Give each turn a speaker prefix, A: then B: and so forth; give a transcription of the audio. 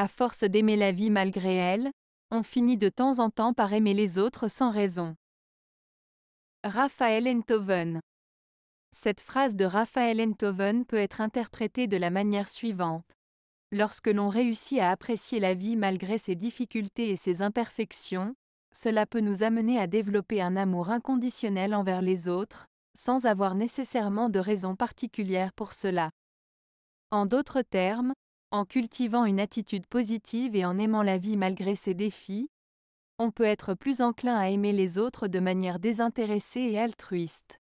A: à force d'aimer la vie malgré elle, on finit de temps en temps par aimer les autres sans raison. Raphaël Enthoven Cette phrase de Raphaël Enthoven peut être interprétée de la manière suivante. Lorsque l'on réussit à apprécier la vie malgré ses difficultés et ses imperfections, cela peut nous amener à développer un amour inconditionnel envers les autres, sans avoir nécessairement de raison particulière pour cela. En d'autres termes, en cultivant une attitude positive et en aimant la vie malgré ses défis, on peut être plus enclin à aimer les autres de manière désintéressée et altruiste.